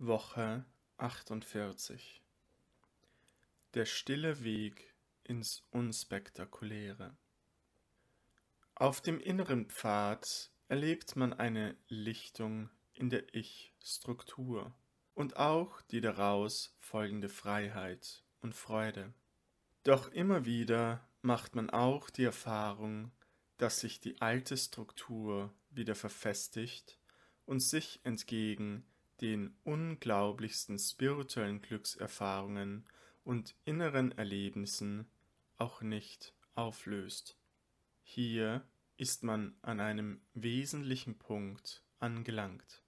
Woche 48 Der stille Weg ins Unspektakuläre Auf dem inneren Pfad erlebt man eine Lichtung in der Ich-Struktur und auch die daraus folgende Freiheit und Freude. Doch immer wieder macht man auch die Erfahrung, dass sich die alte Struktur wieder verfestigt und sich entgegen den unglaublichsten spirituellen Glückserfahrungen und inneren Erlebnissen auch nicht auflöst. Hier ist man an einem wesentlichen Punkt angelangt.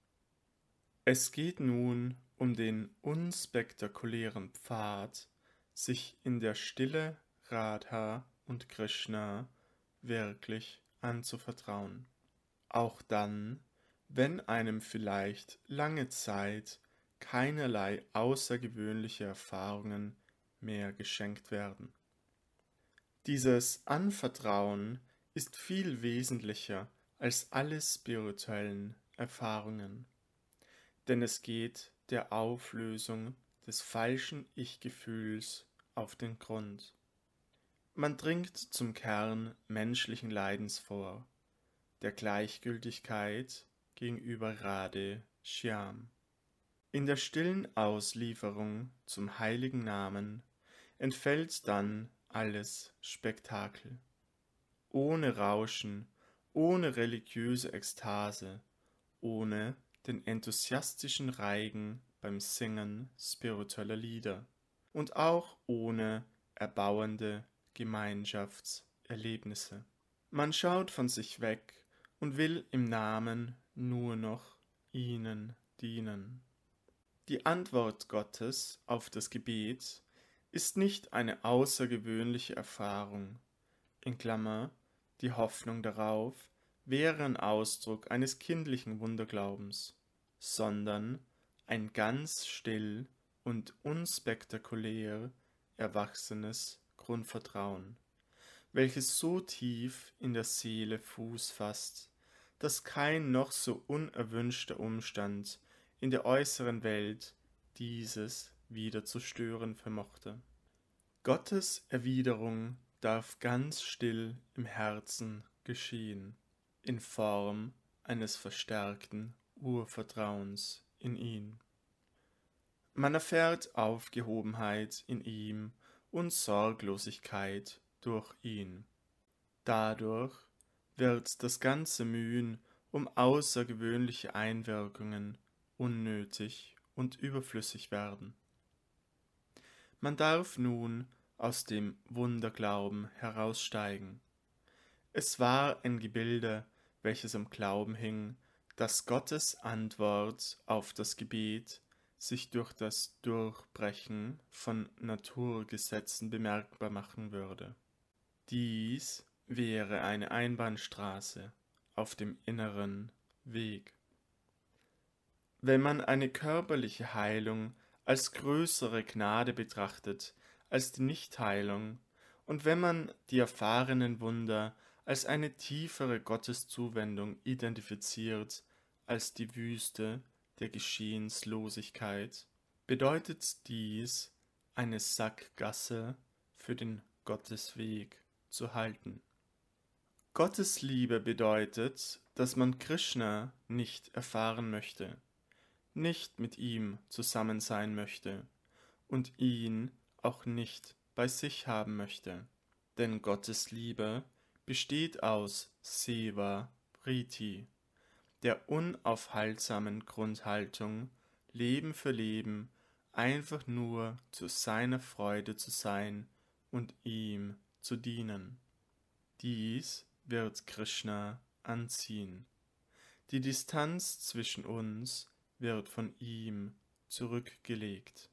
Es geht nun um den unspektakulären Pfad, sich in der Stille Radha und Krishna wirklich anzuvertrauen. Auch dann, wenn einem vielleicht lange Zeit keinerlei außergewöhnliche Erfahrungen mehr geschenkt werden. Dieses Anvertrauen ist viel wesentlicher als alle spirituellen Erfahrungen, denn es geht der Auflösung des falschen Ich-Gefühls auf den Grund. Man dringt zum Kern menschlichen Leidens vor, der Gleichgültigkeit gegenüber Rade Shyam. In der stillen Auslieferung zum heiligen Namen entfällt dann alles Spektakel. Ohne Rauschen, ohne religiöse Ekstase, ohne den enthusiastischen Reigen beim Singen spiritueller Lieder und auch ohne erbauende Gemeinschaftserlebnisse. Man schaut von sich weg und will im Namen nur noch ihnen dienen. Die Antwort Gottes auf das Gebet ist nicht eine außergewöhnliche Erfahrung. In Klammer, die Hoffnung darauf wäre ein Ausdruck eines kindlichen Wunderglaubens, sondern ein ganz still und unspektakulär erwachsenes Grundvertrauen, welches so tief in der Seele Fuß fasst, dass kein noch so unerwünschter Umstand in der äußeren Welt dieses wieder zu stören vermochte. Gottes Erwiderung darf ganz still im Herzen geschehen, in Form eines verstärkten Urvertrauens in ihn. Man erfährt Aufgehobenheit in ihm und Sorglosigkeit durch ihn. Dadurch wird das ganze Mühen um außergewöhnliche Einwirkungen unnötig und überflüssig werden. Man darf nun aus dem Wunderglauben heraussteigen. Es war ein Gebilde, welches am Glauben hing, dass Gottes Antwort auf das Gebet sich durch das Durchbrechen von Naturgesetzen bemerkbar machen würde. Dies wäre eine Einbahnstraße auf dem inneren Weg. Wenn man eine körperliche Heilung als größere Gnade betrachtet als die Nichtheilung und wenn man die erfahrenen Wunder als eine tiefere Gotteszuwendung identifiziert als die Wüste der Geschehenslosigkeit, bedeutet dies eine Sackgasse für den Gottesweg zu halten. Gottes Liebe bedeutet, dass man Krishna nicht erfahren möchte, nicht mit ihm zusammen sein möchte und ihn auch nicht bei sich haben möchte. Denn Gottes Liebe besteht aus Seva Priti, der unaufhaltsamen Grundhaltung, Leben für Leben einfach nur zu seiner Freude zu sein und ihm zu dienen. Dies wird Krishna anziehen. Die Distanz zwischen uns wird von ihm zurückgelegt.